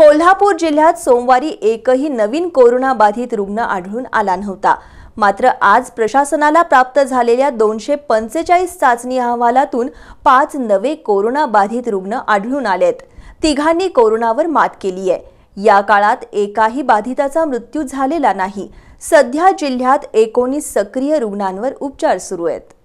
कोल्हापूर जिल्ह्यात सोमवारी एकही नवीन कोरोना बाधित रुग्ण आढळून आला नव्हता मात्र आज प्रशासनाला प्राप्त झालेल्या दोनशे पंचेचाळीस चाचणी अहवालातून पाच नवे कोरोना बाधित रुग्ण आढळून आलेत तिघांनी कोरोनावर मात केली आहे या काळात एकाही बाधिताचा मृत्यू झालेला नाही सध्या जिल्ह्यात एकोणीस सक्रिय रुग्णांवर उपचार सुरू आहेत